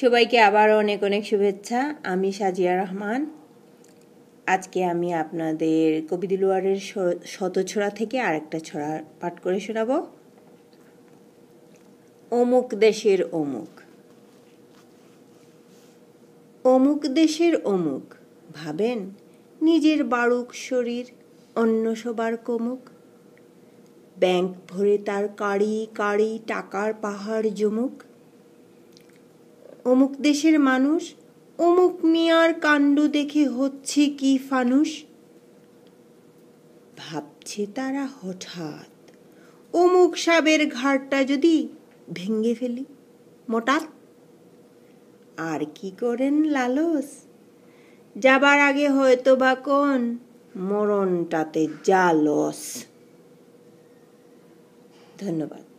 সবাইকে আবার অনেক অনেক শুভেচ্ছা আমি সাজিয়া রহমান আজকে আমি আপনাদের কবি দিলওয়ারের শত ছড়া থেকে আরেকটা ছড়া পাঠ করে শোনাব অমুক দেশের অমুক অমুক দেশের অমুক ভাবেন নিজের বাড়ুক শরীর অন্য সবার কমুক ব্যাংক ভরে তার কাড়ি কাড়ি টাকার পাহাড় জমুক অমুক দেশের মানুষ অমুক মিয়ার কাণ্ড দেখে হচ্ছে কি ফানুষ ভাবছে তারা হঠাৎ অমুক সাবের ঘাড়টা যদি ভেঙ্গে ফেলি মোটা আর কি করেন লালস যাবার আগে হয়তো বা কোন মরণটাতে জালস ধন্যবাদ